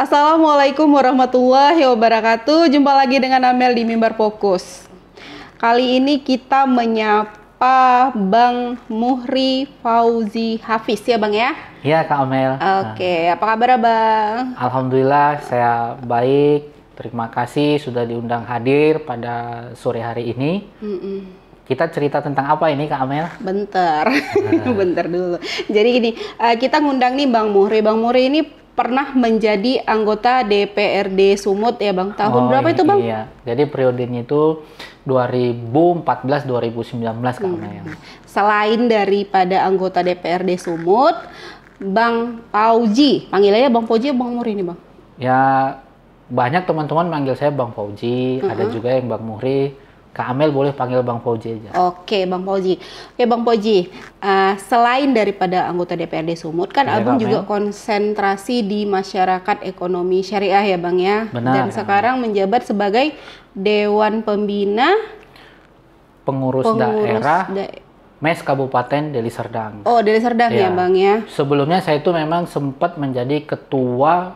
Assalamualaikum warahmatullahi wabarakatuh. Jumpa lagi dengan Amel di Mimbar Fokus. Kali ini kita menyapa Bang Muhri Fauzi Hafiz ya Bang ya? Iya Kak Amel. Oke, apa kabar Bang? Alhamdulillah saya baik. Terima kasih sudah diundang hadir pada sore hari ini. Mm -mm kita cerita tentang apa ini Kak Amel? Bentar, bentar dulu. Jadi gini, eh, kita ngundang nih Bang Muhri. Bang Muhri ini pernah menjadi anggota DPRD Sumut ya Bang. Tahun oh, berapa itu iya. Bang? Iya. Jadi periodenya itu 2014 2019 karena hmm. yang. Selain daripada anggota DPRD Sumut, Bang Pauji, panggilannya Bang Pauji Bang Muri ini Bang? Ya banyak teman-teman manggil saya Bang Fauji, uh -huh. ada juga yang Bang Muhri, Kak Amel boleh panggil Bang Fauji aja. Oke, Bang Fauji. Oke, Bang Fauji. Uh, selain daripada anggota DPRD Sumut, kan ya, Abang juga konsentrasi di masyarakat ekonomi syariah ya, Bang ya. Benar. Dan ya. sekarang menjabat sebagai Dewan Pembina Pengurus, Pengurus Daerah da Mes Kabupaten Deli Serdang. Oh, Deli Serdang ya. ya, Bang ya. Sebelumnya saya itu memang sempat menjadi ketua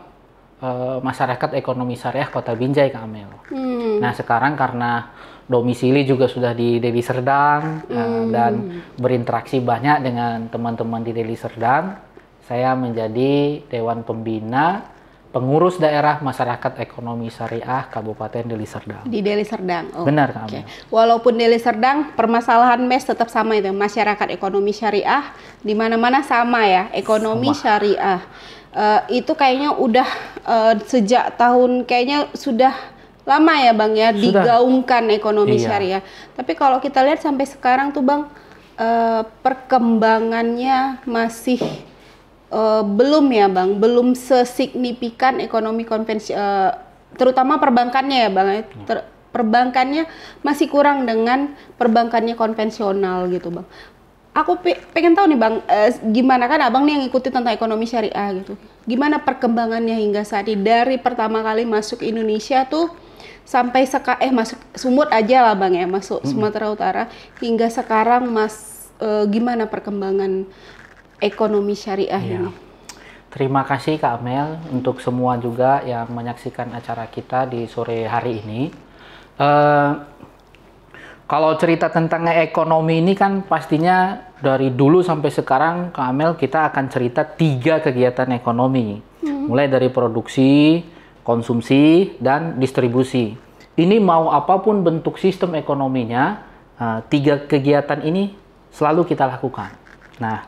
uh, masyarakat ekonomi syariah Kota Binjai, Kak Amel. Hmm. Nah, sekarang karena domisili juga sudah di Deli Serdang eh, hmm. dan berinteraksi banyak dengan teman-teman di Deli Serdang. Saya menjadi dewan pembina pengurus daerah masyarakat ekonomi syariah Kabupaten Deli Serdang. Di Deli Serdang. Oh, Benar Kak okay. Walaupun Deli Serdang permasalahan mes tetap sama itu masyarakat ekonomi syariah di mana-mana sama ya ekonomi sama. syariah. Uh, itu kayaknya udah uh, sejak tahun kayaknya sudah lama ya bang ya Sudah. digaungkan ekonomi iya. syariah. Tapi kalau kita lihat sampai sekarang tuh bang eh, perkembangannya masih eh, belum ya bang, belum sesignifikan ekonomi konvensi, eh, terutama perbankannya ya bang. Ya. Ter, perbankannya masih kurang dengan perbankannya konvensional gitu bang. Aku pe pengen tahu nih bang, eh, gimana kan abang nih yang ngikutin tentang ekonomi syariah gitu. Gimana perkembangannya hingga saat ini dari pertama kali masuk Indonesia tuh sampai seka eh masuk Sumut aja lah Bang ya, masuk hmm. Sumatera Utara hingga sekarang Mas e, gimana perkembangan ekonomi syariah ya. ini? Terima kasih Kak Amel untuk semua juga yang menyaksikan acara kita di sore hari ini. e, kalau cerita tentang ekonomi ini kan pastinya dari dulu sampai sekarang Kak Amel kita akan cerita tiga kegiatan ekonomi. Hmm. Mulai dari produksi, konsumsi, dan distribusi. Ini mau apapun bentuk sistem ekonominya, eh, tiga kegiatan ini selalu kita lakukan. Nah,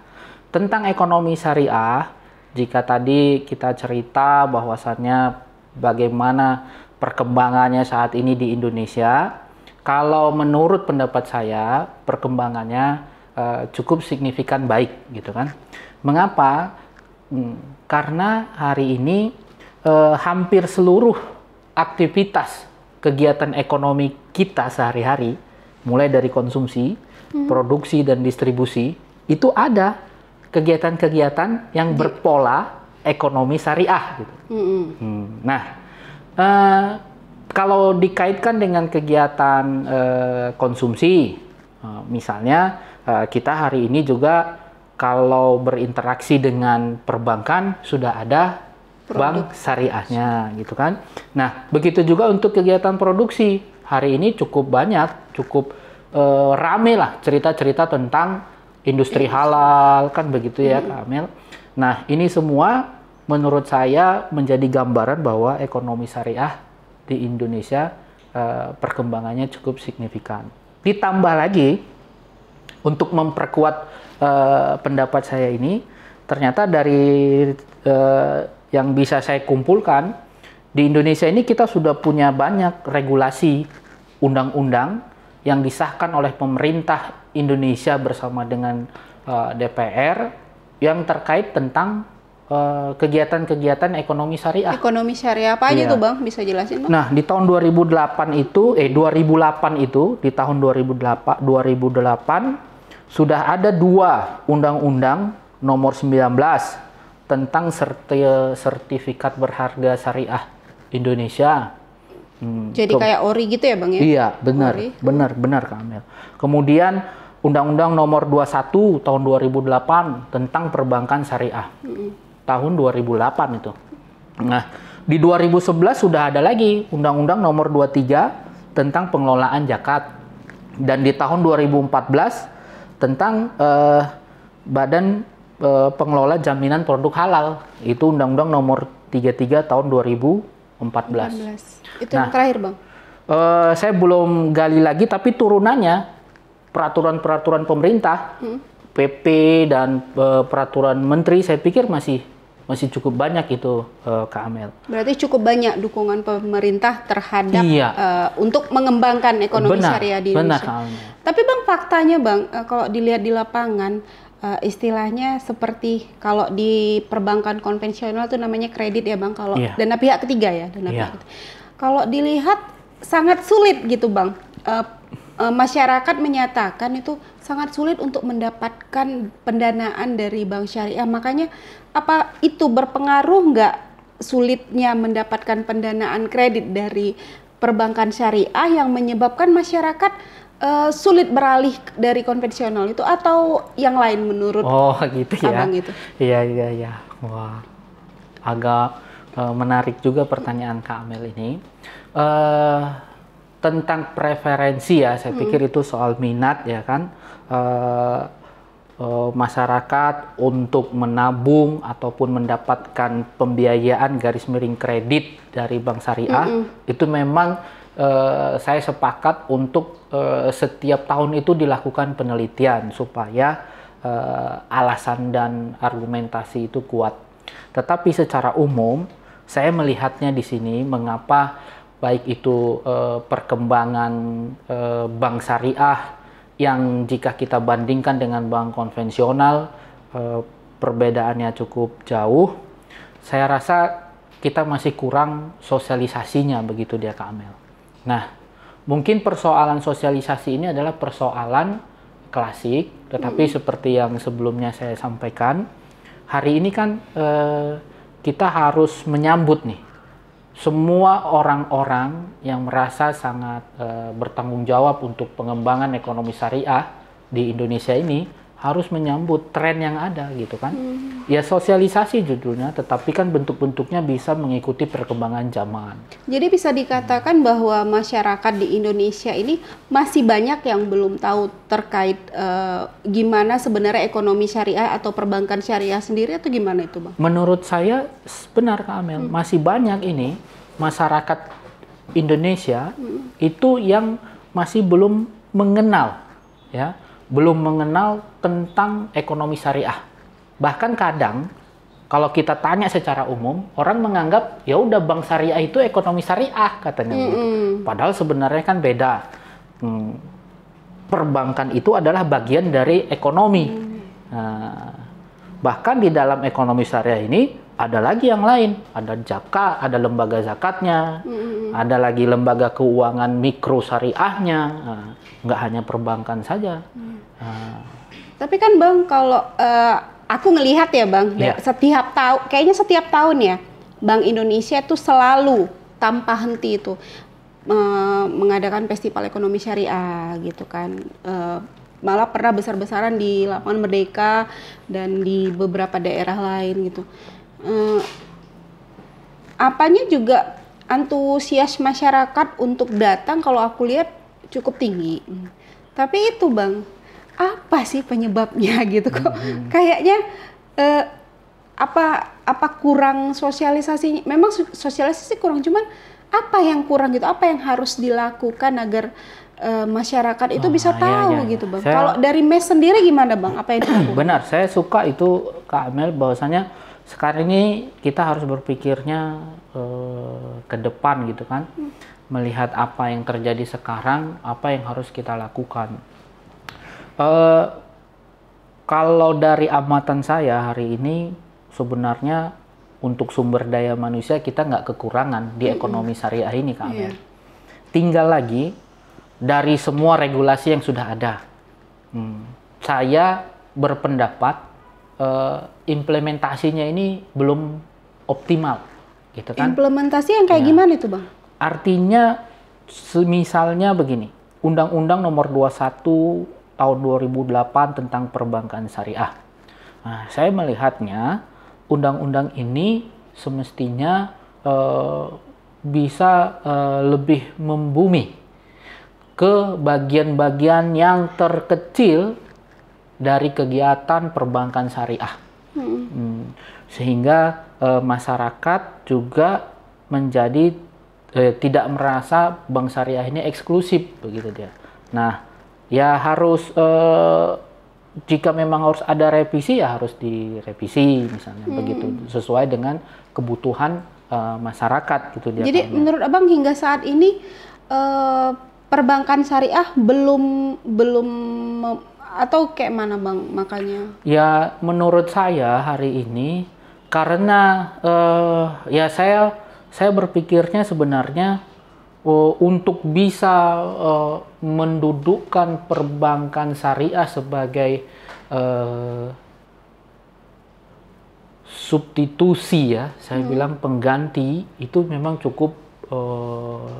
tentang ekonomi syariah, jika tadi kita cerita bahwasannya bagaimana perkembangannya saat ini di Indonesia, kalau menurut pendapat saya perkembangannya eh, cukup signifikan baik gitu kan. Mengapa? Hmm, karena hari ini eh, hampir seluruh aktivitas kegiatan ekonomi kita sehari-hari, mulai dari konsumsi, hmm. produksi dan distribusi, itu ada kegiatan-kegiatan yang Di. berpola ekonomi syariah. Gitu. Hmm. Hmm. Nah, eh, kalau dikaitkan dengan kegiatan eh, konsumsi, eh, misalnya eh, kita hari ini juga kalau berinteraksi dengan perbankan sudah ada Produk. bank syariahnya gitu kan. Nah, begitu juga untuk kegiatan produksi. Hari ini cukup banyak, cukup e, rame lah cerita-cerita tentang industri halal kan begitu ya, hmm. Amel. Nah, ini semua menurut saya menjadi gambaran bahwa ekonomi syariah di Indonesia eh, perkembangannya cukup signifikan. Ditambah lagi untuk memperkuat e, pendapat saya ini, ternyata dari e, yang bisa saya kumpulkan di Indonesia ini kita sudah punya banyak regulasi undang-undang yang disahkan oleh pemerintah Indonesia bersama dengan uh, eh, DPR yang terkait tentang eh, kegiatan-kegiatan ekonomi syariah. Ekonomi syariah apa aja iya. tuh Bang? Bisa jelasin Bang? Nah, di tahun 2008 itu eh 2008 itu di tahun 2008 2008 sudah ada dua undang-undang nomor 19 tentang sertifikat berharga syariah Indonesia. Hmm, Jadi kayak ori gitu ya, Bang ya? Iya, benar. Ori. Benar, benar Kamil. Kemudian Undang-Undang Nomor 21 tahun 2008 tentang perbankan syariah. Hmm. Tahun 2008 itu. Nah, di 2011 sudah ada lagi Undang-Undang Nomor 23 tentang pengelolaan jakat Dan di tahun 2014 tentang uh, Badan Eh, pengelola jaminan produk halal itu Undang-Undang Nomor 33 Tahun 2014. 14. Itu nah, yang terakhir bang. Uh, saya belum gali lagi tapi turunannya peraturan-peraturan pemerintah, hmm. PP dan uh, peraturan menteri saya pikir masih masih cukup banyak itu uh, Kak Amel. Berarti cukup banyak dukungan pemerintah terhadap iya. uh, untuk mengembangkan ekonomi benar, syariah di Indonesia. Benar. Tapi Bang faktanya Bang uh, kalau dilihat di lapangan uh, istilahnya seperti kalau di perbankan konvensional itu namanya kredit ya bang kalau yeah. dana pihak ketiga ya dana yeah. pihak ketiga. kalau dilihat sangat sulit gitu bang uh, masyarakat menyatakan itu sangat sulit untuk mendapatkan pendanaan dari bank syariah makanya apa itu berpengaruh nggak sulitnya mendapatkan pendanaan kredit dari perbankan syariah yang menyebabkan masyarakat uh, sulit beralih dari konvensional itu atau yang lain menurut Oh gitu ya. Abang itu. Iya iya iya. Wah. Agak uh, menarik juga pertanyaan Kak Amel ini. Uh, tentang preferensi ya, saya hmm. pikir itu soal minat ya kan. Uh, masyarakat untuk menabung ataupun mendapatkan pembiayaan garis miring kredit dari bank syariah mm -hmm. itu memang Eh, saya sepakat untuk eh, setiap tahun itu dilakukan penelitian supaya eh, alasan dan argumentasi itu kuat. Tetapi secara umum saya melihatnya di sini mengapa baik itu perkembangan bank syariah yang jika kita bandingkan dengan bank konvensional perbedaannya cukup jauh. Saya rasa kita masih kurang sosialisasinya begitu dia Amel. Nah, mungkin persoalan sosialisasi ini adalah persoalan klasik, tetapi hmm. seperti yang sebelumnya saya sampaikan, hari ini kan eh, kita harus menyambut nih semua orang-orang yang merasa sangat eh, bertanggung jawab untuk pengembangan ekonomi syariah di Indonesia ini harus menyambut tren yang ada gitu kan. Hmm. Ya sosialisasi judulnya, tetapi kan bentuk-bentuknya bisa mengikuti perkembangan zaman. Jadi bisa dikatakan hmm. bahwa masyarakat di Indonesia ini masih banyak yang belum tahu terkait uh, gimana sebenarnya ekonomi syariah atau perbankan syariah sendiri atau gimana itu, Bang? Menurut saya benar Kak Amel, hmm. masih banyak ini masyarakat Indonesia hmm. itu yang masih belum mengenal ya belum mengenal tentang ekonomi syariah. Bahkan kadang kalau kita tanya secara umum, orang menganggap ya udah bank syariah itu ekonomi syariah katanya. Mm -hmm. Padahal sebenarnya kan beda. Hmm, perbankan itu adalah bagian dari ekonomi. Mm. Nah, bahkan di dalam ekonomi syariah ini ada lagi yang lain, ada jaka, ada lembaga zakatnya, hmm ada lagi lembaga keuangan mikro syariahnya, nah, nggak hanya perbankan saja. Mm. Nah. Tapi kan bang, kalau uh, aku ngelihat ya bang, yeah. Ya, setiap tahun, kayaknya setiap tahun ya, Bank Indonesia itu selalu tanpa henti itu uh, mengadakan festival ekonomi syariah gitu kan. Uh, malah pernah besar-besaran di lapangan Merdeka dan di beberapa daerah lain gitu eh, apanya juga antusias masyarakat untuk datang kalau aku lihat cukup tinggi. Tapi itu bang, apa sih penyebabnya gitu kok? Hmm. Kayaknya eh, apa apa kurang sosialisasinya? Memang sosialisasi kurang, cuman apa yang kurang gitu? Apa yang harus dilakukan agar E, masyarakat itu oh, bisa ah, iya, tahu iya, iya, gitu bang? Kalau dari mes sendiri gimana bang? Apa yang Benar, saya suka itu Kak Amel bahwasanya sekarang ini kita harus berpikirnya eh, ke depan gitu kan melihat apa yang terjadi sekarang apa yang harus kita lakukan eh, kalau dari amatan saya hari ini sebenarnya untuk sumber daya manusia kita nggak kekurangan di ekonomi syariah ini kak Yeah. Tinggal lagi dari semua regulasi yang sudah ada. Hmm. Saya berpendapat uh, implementasinya ini belum optimal gitu kan implementasi yang kayak ya. gimana itu bang artinya misalnya begini undang-undang nomor 21 tahun 2008 tentang perbankan syariah nah, saya melihatnya undang-undang ini semestinya uh, bisa uh, lebih membumi ke bagian-bagian yang terkecil dari kegiatan perbankan syariah, hmm. Hmm. sehingga e, masyarakat juga menjadi e, tidak merasa bank syariah ini eksklusif begitu dia. Nah, ya harus e, jika memang harus ada revisi ya harus direvisi misalnya hmm. begitu sesuai dengan kebutuhan e, masyarakat gitu dia. Jadi kayaknya. menurut abang hingga saat ini e, perbankan syariah belum belum atau kayak mana bang makanya? Ya menurut saya hari ini karena uh, ya saya saya berpikirnya sebenarnya uh, untuk bisa uh, mendudukkan perbankan syariah sebagai uh, substitusi ya saya hmm. bilang pengganti itu memang cukup uh,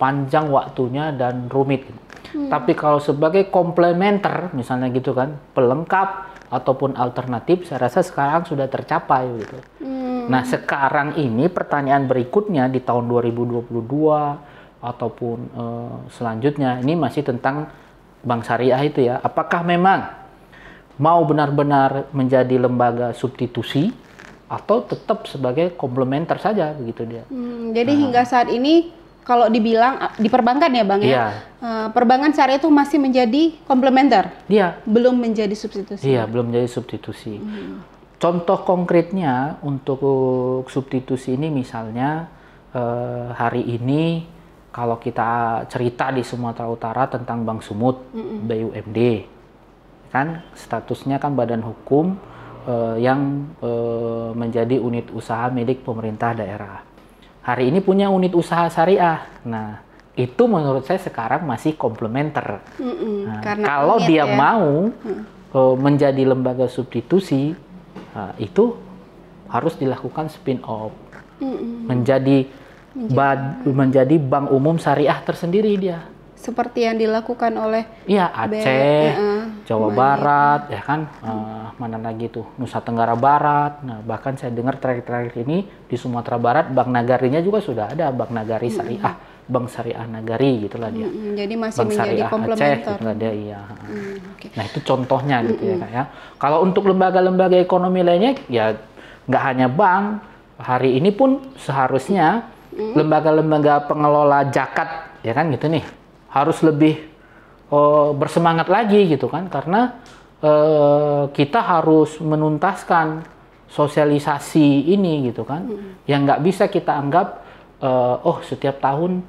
panjang waktunya dan rumit Hmm. Tapi kalau sebagai komplementer misalnya gitu kan, pelengkap ataupun alternatif saya rasa sekarang sudah tercapai gitu. Hmm. Nah, sekarang ini pertanyaan berikutnya di tahun 2022 ataupun uh, selanjutnya ini masih tentang bank syariah itu ya. Apakah memang mau benar-benar menjadi lembaga substitusi atau tetap sebagai komplementer saja begitu dia. Hmm, jadi nah. hingga saat ini kalau dibilang ah, di perbankan ya bang ya, ya. Uh, perbankan sehari itu masih menjadi komplementer. Iya. Belum menjadi substitusi. Iya, belum menjadi substitusi. Hmm. Contoh konkretnya untuk substitusi ini misalnya uh, hari ini kalau kita cerita di Sumatera Utara tentang Bank Sumut mm BUMD kan statusnya kan badan hukum uh, yang uh, menjadi unit usaha milik pemerintah daerah hari ini punya unit usaha syariah. Nah, itu menurut saya sekarang masih komplementer. Mm -mm, nah, kalau dia ya. mau mm. E, menjadi lembaga substitusi, uh, itu harus dilakukan spin off. Mm -mm. Menjadi menjadi, menjadi bank umum syariah tersendiri dia seperti yang dilakukan oleh ya Aceh, uh, Jawa Mane. Barat, ya kan hmm. uh, mana lagi tuh Nusa Tenggara Barat. Nah bahkan saya dengar terakhir-terakhir ini di Sumatera Barat bank nagarinya juga sudah ada bank nagari syariah, hmm. bank syariah nagari gitulah dia. Hmm. Jadi masih bank menjadi syariah Aceh, gitu dia iya. Hmm, okay. Nah itu contohnya gitu ya kak ya. Kalau untuk lembaga-lembaga ekonomi lainnya ya nggak hanya bank, hari ini pun seharusnya lembaga-lembaga pengelola jaket ya kan gitu nih harus lebih uh, bersemangat lagi gitu kan karena uh, kita harus menuntaskan sosialisasi ini gitu kan hmm. yang nggak bisa kita anggap uh, oh setiap tahun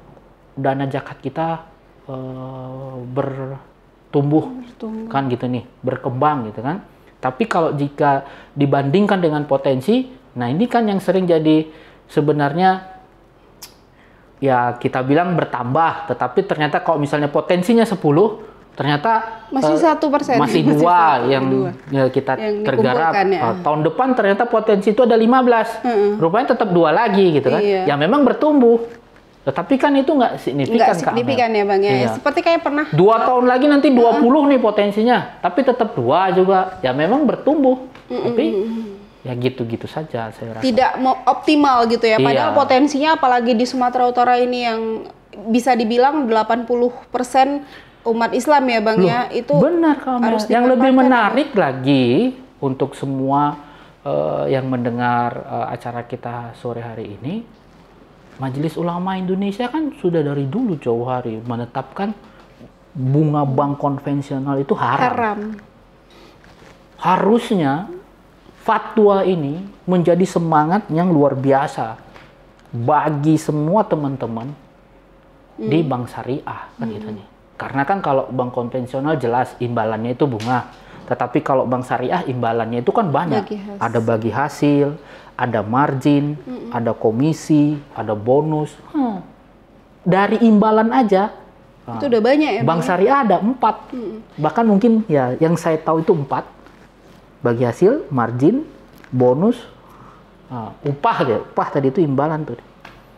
dana zakat kita uh, bertumbuh, bertumbuh kan gitu nih berkembang gitu kan tapi kalau jika dibandingkan dengan potensi nah ini kan yang sering jadi sebenarnya ya kita bilang bertambah, tetapi ternyata kalau misalnya potensinya 10 ternyata masih eh, satu uh, persen masih dua yang yang kita yang tergarap ya. Oh, tahun depan ternyata potensi itu ada 15 belas -hmm. rupanya tetap dua lagi gitu kan iya. yang memang bertumbuh tetapi kan itu nggak signifikan nggak signifikan ya bang ya iya. seperti kayak pernah dua tahun lagi nanti 20 uh nih potensinya tapi tetap dua juga ya memang bertumbuh mm -mm. tapi ya gitu-gitu saja saya rasa. Tidak optimal gitu ya. Padahal iya. potensinya apalagi di Sumatera Utara ini yang bisa dibilang 80% umat Islam ya Bang ya. Loh, ya. Itu Benar kalau harus yang lebih menarik ya. lagi untuk semua uh, yang mendengar uh, acara kita sore hari ini Majelis Ulama Indonesia kan sudah dari dulu jauh hari menetapkan bunga bank konvensional itu haram. haram. Harusnya fatwa ini menjadi semangat yang luar biasa bagi semua teman-teman hmm. di bank syariah kan hmm. gitu nih. Karena kan kalau bank konvensional jelas imbalannya itu bunga. Tetapi kalau bank syariah imbalannya itu kan banyak. Bagi ada bagi hasil, ada margin, mm ada komisi, ada bonus. Hmm. Dari imbalan aja itu udah banyak ya. Bank ya? syariah ada empat, mm bahkan mungkin ya yang saya tahu itu empat bagi hasil, margin, bonus, uh, upah ya. Upah tadi itu imbalan tuh.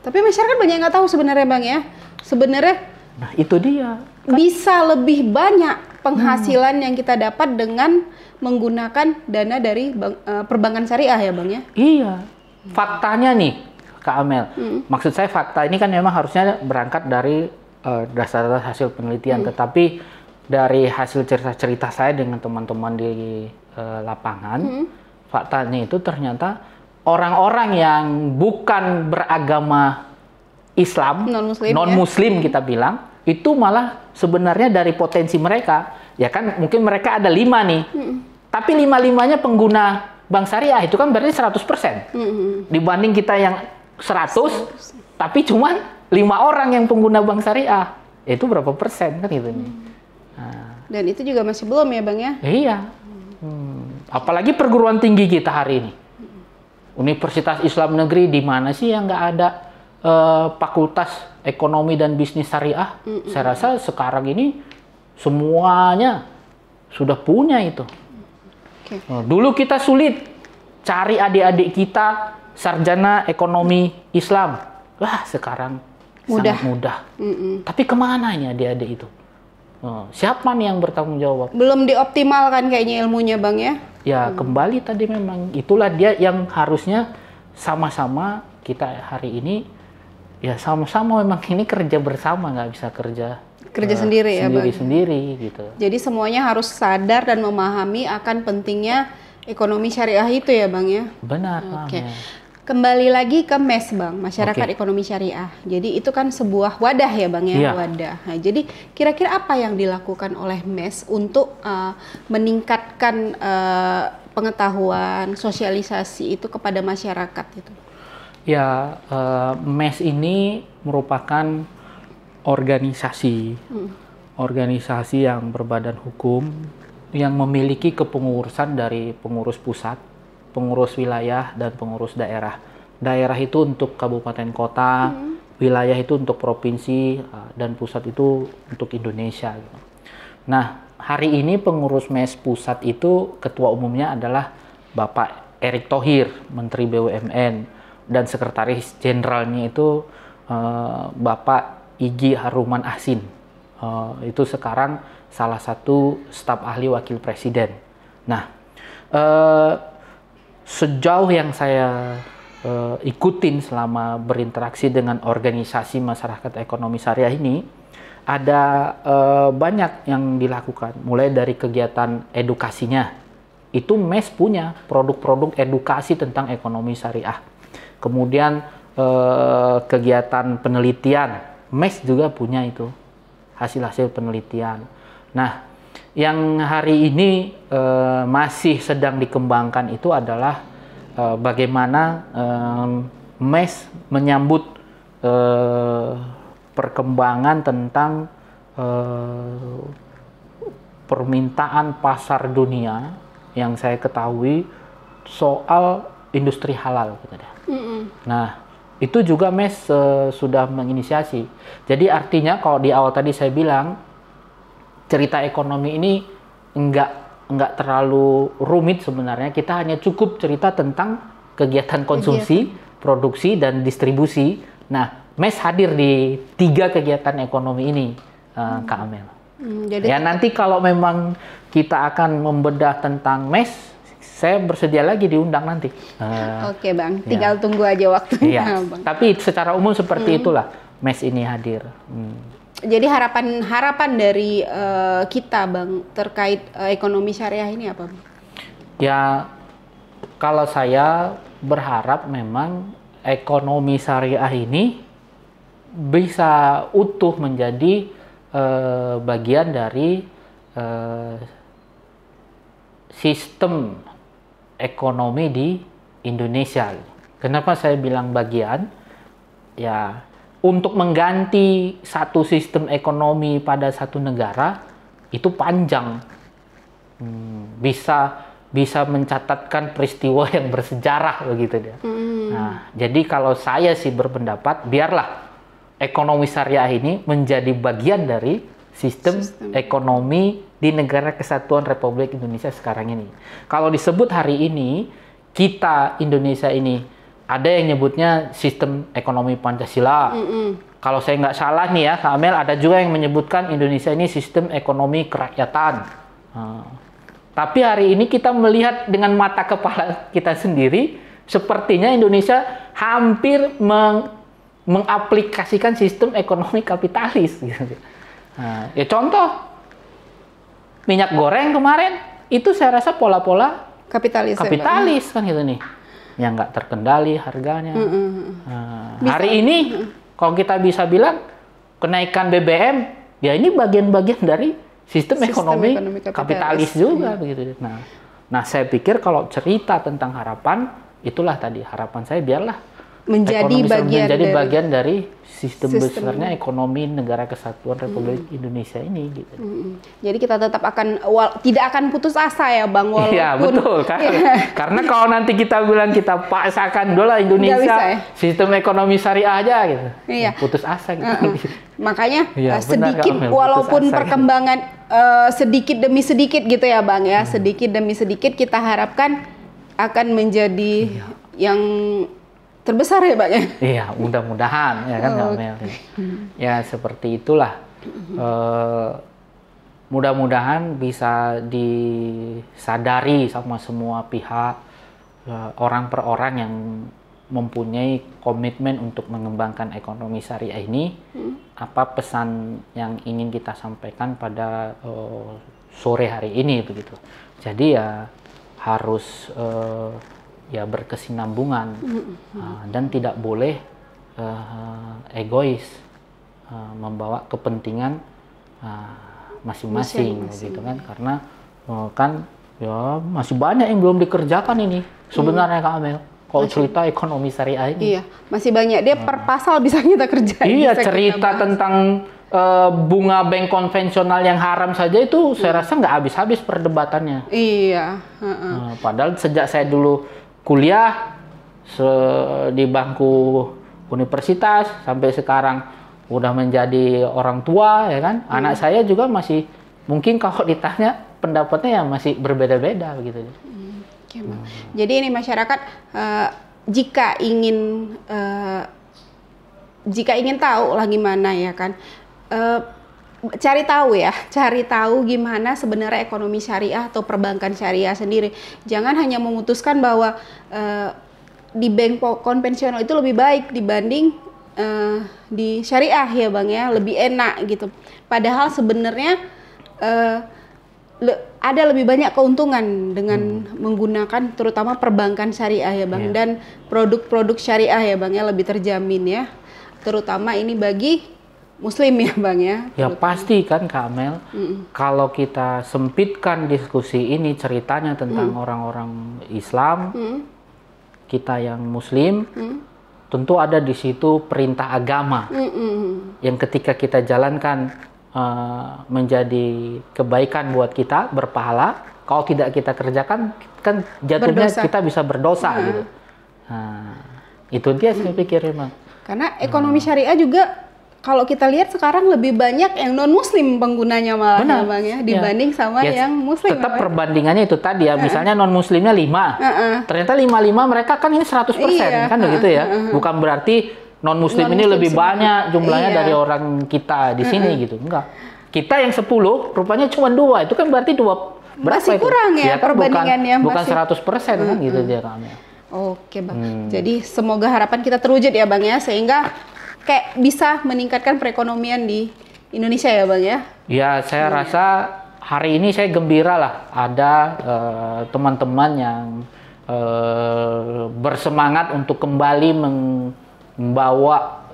Tapi masyarakat banyak yang nggak tahu sebenarnya bang ya. Sebenarnya nah, itu dia. Kan? Bisa lebih banyak penghasilan hmm. yang kita dapat dengan menggunakan dana dari bank, uh, eh, perbankan syariah ya bang ya. Iya. Faktanya nih Kak Amel. Hmm. Maksud saya fakta ini kan memang harusnya berangkat dari uh, eh, dasar hasil penelitian, hmm. tetapi dari hasil cerita-cerita saya dengan teman-teman di uh, lapangan, hmm. faktanya itu ternyata orang-orang yang bukan beragama Islam, ya. non-Muslim, non-Muslim ya? kita bilang, itu malah sebenarnya dari potensi mereka, ya kan mungkin mereka ada lima nih, hmm. tapi lima-limanya pengguna bank syariah itu kan berarti 100%. Hmm. Dibanding kita yang 100, 100%. tapi cuma lima orang yang pengguna bank syariah, itu berapa persen kan gitu. Hmm dan itu juga masih belum ya Bang ya? Iya. Hmm. Apalagi perguruan tinggi kita hari ini. Universitas Islam Negeri di mana sih yang nggak ada uh, fakultas ekonomi dan bisnis syariah? Mm -mm. Saya rasa sekarang ini semuanya sudah punya itu. Okay. Oh, dulu kita sulit cari adik-adik kita sarjana ekonomi Islam. Wah sekarang mudah. sangat mudah. Mm -mm. Tapi kemana ini adik-adik itu? Oh, siapa nih yang bertanggung jawab? Belum dioptimalkan kayaknya ilmunya bang ya? Ya hmm. kembali tadi memang itulah dia yang harusnya sama-sama kita hari ini ya sama-sama memang ini kerja bersama nggak bisa kerja kerja uh, eh, sendiri, sendiri ya bang sendiri gitu. Jadi semuanya harus sadar dan memahami akan pentingnya ekonomi syariah itu ya bang ya. Benar. Oke. Okay. Ya. Kembali lagi ke MES Bang, Masyarakat okay. Ekonomi Syariah. Jadi itu kan sebuah wadah ya Bang ya, yeah. wadah. Nah, jadi kira-kira apa yang dilakukan oleh MES untuk uh, meningkatkan uh, pengetahuan, sosialisasi itu kepada masyarakat itu? Ya, uh, MES ini merupakan organisasi, hmm. organisasi yang berbadan hukum yang memiliki kepengurusan dari pengurus pusat, pengurus wilayah dan pengurus daerah. Daerah itu untuk kabupaten kota, hmm. wilayah itu untuk provinsi eh, dan pusat itu untuk Indonesia. Gitu. Nah hari ini pengurus mes pusat itu ketua umumnya adalah Bapak Erick Thohir, Menteri BUMN dan Sekretaris Jenderalnya itu eh, Bapak Igi Haruman Asin eh, itu sekarang salah satu staf ahli wakil presiden. Nah, Uh, sejauh yang saya uh, ikutin selama berinteraksi dengan organisasi masyarakat ekonomi syariah ini ada uh, banyak yang dilakukan mulai dari kegiatan edukasinya itu MES punya produk-produk edukasi tentang ekonomi syariah kemudian uh, kegiatan penelitian MES juga punya itu hasil-hasil penelitian nah yang hari ini e, masih sedang dikembangkan itu adalah eh, eh, e, bagaimana e, MES menyambut e, perkembangan tentang e, permintaan pasar dunia yang saya ketahui soal industri halal Nah itu juga MES e, sudah menginisiasi. Jadi artinya kalau di awal tadi saya bilang cerita ekonomi ini enggak enggak terlalu rumit sebenarnya. Kita hanya cukup cerita tentang kegiatan konsumsi, kegiatan. produksi dan distribusi. Nah, Mes hadir di tiga kegiatan ekonomi ini, uh, hmm. Kak Amel. Hmm, jadi ya nanti kalau memang kita akan membedah tentang Mes, saya bersedia lagi diundang nanti. Uh, Oke bang, ya. tinggal tunggu aja waktunya. Iya. Bang. Tapi secara umum seperti hmm. itulah mes ini hadir. Hmm. Jadi harapan harapan dari uh, kita bang terkait uh, ekonomi syariah ini apa? Bang? Ya kalau saya berharap memang ekonomi syariah ini bisa utuh menjadi uh, bagian dari uh, sistem ekonomi di Indonesia. Kenapa saya bilang bagian? Ya untuk mengganti satu sistem ekonomi pada satu negara itu panjang hmm, bisa bisa mencatatkan peristiwa yang bersejarah begitu dia. Hmm. Nah, jadi kalau saya sih berpendapat biarlah ekonomi syariah ini menjadi bagian dari sistem, sistem ekonomi di negara kesatuan Republik Indonesia sekarang ini. Kalau disebut hari ini kita Indonesia ini ada yang nyebutnya sistem ekonomi Pancasila. Mm -mm. Kalau saya nggak salah nih ya, Kak Amel, ada juga yang menyebutkan Indonesia ini sistem ekonomi kerakyatan. Hmm. Tapi hari ini kita melihat dengan mata kepala kita sendiri, sepertinya Indonesia hampir meng mengaplikasikan sistem ekonomi kapitalis. Nah, ya contoh minyak goreng kemarin itu saya rasa pola-pola kapitalis, ya, ya? kapitalis kan gitu nih yang nggak terkendali harganya. Mm -hmm. nah, hari ini kalau kita bisa bilang kenaikan BBM ya ini bagian-bagian dari sistem, sistem ekonomi, ekonomi kapitalis, kapitalis juga iya. begitu. Nah, nah saya pikir kalau cerita tentang harapan itulah tadi harapan saya biarlah menjadi bagian menjadi dari, bagian dari sistem, sistem besarnya ekonomi negara kesatuan Republik hmm. Indonesia ini gitu. Hmm. Jadi kita tetap akan wal, tidak akan putus asa ya Bang iya, walaupun kan? Iya, betul. Karena, karena kalau nanti kita bilang kita paksakan dolar Indonesia bisa, ya? sistem ekonomi syariah aja gitu. Iya. putus asa gitu. Uh huh Makanya ya, sedikit benar, walaupun asa, perkembangan gitu. uh, sedikit demi sedikit gitu ya Bang ya, hmm. sedikit demi sedikit kita harapkan akan menjadi iya. yang terbesar ya Pak ya? Iya, mudah-mudahan ya kan oh, Okay. Ya. ya seperti itulah. Uh, mudah-mudahan bisa disadari sama semua pihak eh, orang per orang yang mempunyai komitmen untuk mengembangkan ekonomi syariah ini. Hmm. Apa pesan yang ingin kita sampaikan pada uh, sore hari ini begitu. Jadi ya harus uh, ya berkesinambungan uh, dan tidak boleh uh, egois uh, membawa kepentingan ah, masing-masing uh, gitu kan karena uh, kan ya masih banyak yang belum dikerjakan ini sebenarnya hmm. Kak Amel kalau cerita ekonomi syariah ini. Iya, masih banyak. Dia per hmm. pasal bisa kita kerjain. Iya, cerita tentang bunga bank konvensional yang haram saja itu saya hmm. rasa nggak habis-habis perdebatannya. Iya. -uh. Uh, padahal sejak saya dulu kuliah di bangku universitas sampai sekarang udah menjadi orang tua ya kan hmm. anak saya juga masih mungkin kalau ditanya pendapatnya ya masih berbeda-beda begitu hmm. hmm. jadi ini masyarakat uh, jika ingin uh, jika ingin tahu lah gimana ya kan uh, cari tahu ya, cari tahu gimana sebenarnya ekonomi syariah atau perbankan syariah sendiri. Jangan hanya memutuskan bahwa uh, di bank konvensional itu lebih baik dibanding uh, di syariah ya bang ya, lebih enak gitu. Padahal sebenarnya uh, le ada lebih banyak keuntungan dengan hmm. menggunakan terutama perbankan syariah ya bang yeah. dan produk-produk syariah ya bang ya lebih terjamin ya terutama ini bagi Muslim ya bang ya? Ya pasti kan Kak Mel. Mm. Kalau kita sempitkan diskusi ini ceritanya tentang mm. orang-orang mm. Islam, mm. kita yang Muslim, mm. tentu ada di situ perintah agama mm -mm. yang ketika kita jalankan uh, menjadi kebaikan buat kita berpahala. Kalau tidak kita kerjakan, kan jatuhnya berdosa. kita bisa berdosa mm. gitu. Nah, itu dia saya pikir Karena ekonomi hmm. syariah juga kalau kita lihat sekarang lebih banyak yang non muslim penggunanya malah Benar. ya bang ya, ya. dibanding ya. sama ya, yang muslim tetap ya. perbandingannya itu tadi ya misalnya non muslimnya 5 uh -uh. ternyata 5-5 mereka kan ini 100% -uh. Iya. kan begitu ya bukan berarti non muslim non -muslim ini lebih semua. banyak jumlahnya -uh. dari orang kita di sini uh -uh. gitu enggak kita yang 10 rupanya cuma dua itu kan berarti dua berapa masih itu? kurang ya, ya perbandingannya bukan, masih... 100% persen uh -uh. kan gitu dia kami ya. Oke bang, hmm. jadi semoga harapan kita terwujud ya bang ya, sehingga kayak bisa meningkatkan perekonomian di Indonesia ya bang ya? Ya saya hmm. rasa hari ini saya gembira lah ada eh, teman-teman uh, yang uh, bersemangat untuk kembali membawa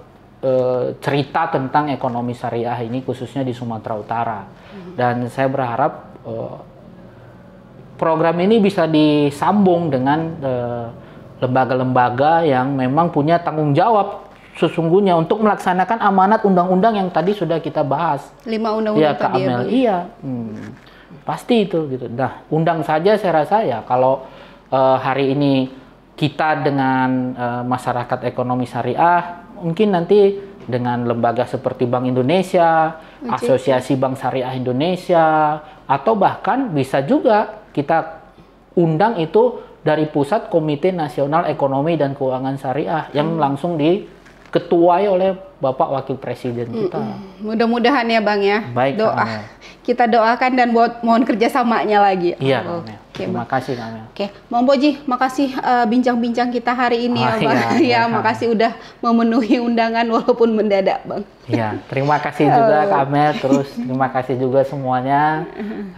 uh, cerita tentang ekonomi syariah ini khususnya di Sumatera Utara hmm. dan saya berharap uh, program ini bisa disambung dengan lembaga-lembaga yang memang punya tanggung jawab sesungguhnya untuk melaksanakan amanat undang-undang yang tadi sudah kita bahas. Lima undang-undang iya, ya, tadi Amel, ya, Iya. Hmm. Pasti itu gitu. Nah, undang saja saya rasa ya kalau uh, hari ini kita dengan uh, masyarakat ekonomi syariah mungkin nanti dengan lembaga seperti Bank Indonesia, Asosiasi Bank Syariah Indonesia atau bahkan bisa juga kita undang itu dari pusat Komite Nasional Ekonomi dan Keuangan Syariah yang hmm. langsung di diketuai oleh Bapak Wakil Presiden kita. Mudah-mudahan ya Bang ya. Baik. Doa. Kita doakan dan buat mohon kerjasamanya lagi. Iya. Oh, Okay, Terima kasih kamil Oke, okay. Bang Boji, makasih bincang eh, bincang-bincang kita hari ini oh, ya Bang. Iya, iya, ya, makasih udah memenuhi undangan walaupun mendadak Bang. Iya, terima kasih juga oh. Kak Terus terima kasih juga semuanya.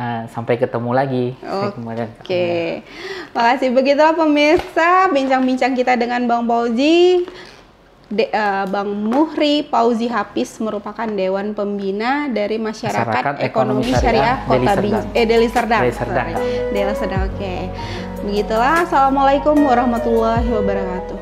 Uh, sampai ketemu lagi. Oke. Okay. okay. Makasih begitulah pemirsa bincang-bincang kita dengan Bang Boji. De, uh, Bang Muhri Pauzi Hapis merupakan dewan pembina dari masyarakat, masyarakat ekonomi, ekonomi syariah, syariah Kota Deli Serdang. Eh, Deli Serdang. Deli Serdang. Deli Serdang. Oke. Begitulah. Assalamualaikum warahmatullahi wabarakatuh.